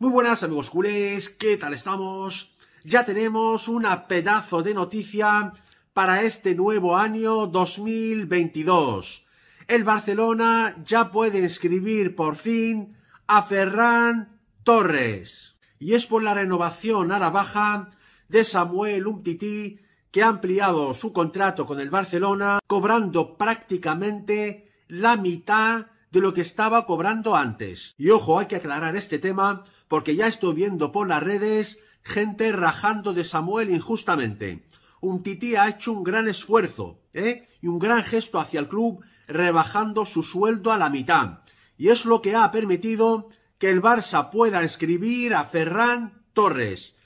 Muy buenas amigos culés, ¿qué tal estamos? Ya tenemos una pedazo de noticia para este nuevo año 2022. El Barcelona ya puede escribir por fin a Ferran Torres. Y es por la renovación a la baja de Samuel Umtiti que ha ampliado su contrato con el Barcelona cobrando prácticamente la mitad de lo que estaba cobrando antes. Y ojo, hay que aclarar este tema porque ya estoy viendo por las redes gente rajando de Samuel injustamente. Un tití ha hecho un gran esfuerzo ¿eh? y un gran gesto hacia el club rebajando su sueldo a la mitad. Y es lo que ha permitido que el Barça pueda escribir a Ferran Torres.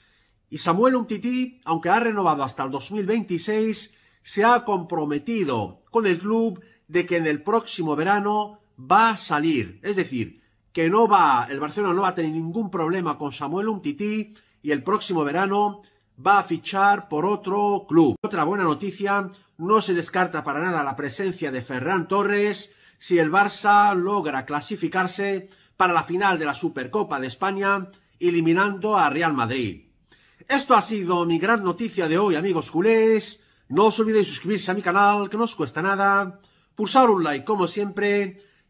Y Samuel Umtiti, aunque ha renovado hasta el 2026, se ha comprometido con el club de que en el próximo verano va a salir. Es decir, que no va, el Barcelona no va a tener ningún problema con Samuel Umtiti y el próximo verano va a fichar por otro club. Otra buena noticia, no se descarta para nada la presencia de Ferran Torres si el Barça logra clasificarse para la final de la Supercopa de España, eliminando a Real Madrid. Esto ha sido mi gran noticia de hoy, amigos culés. No os olvidéis suscribirse a mi canal, que no os cuesta nada. Pulsar un like, como siempre